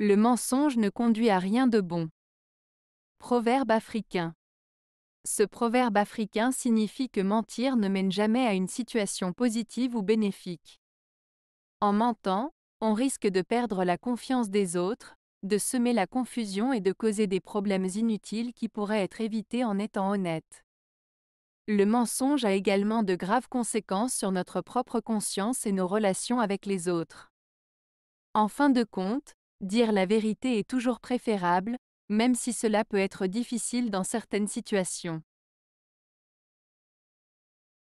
Le mensonge ne conduit à rien de bon. Proverbe africain. Ce proverbe africain signifie que mentir ne mène jamais à une situation positive ou bénéfique. En mentant, on risque de perdre la confiance des autres, de semer la confusion et de causer des problèmes inutiles qui pourraient être évités en étant honnête. Le mensonge a également de graves conséquences sur notre propre conscience et nos relations avec les autres. En fin de compte, Dire la vérité est toujours préférable, même si cela peut être difficile dans certaines situations.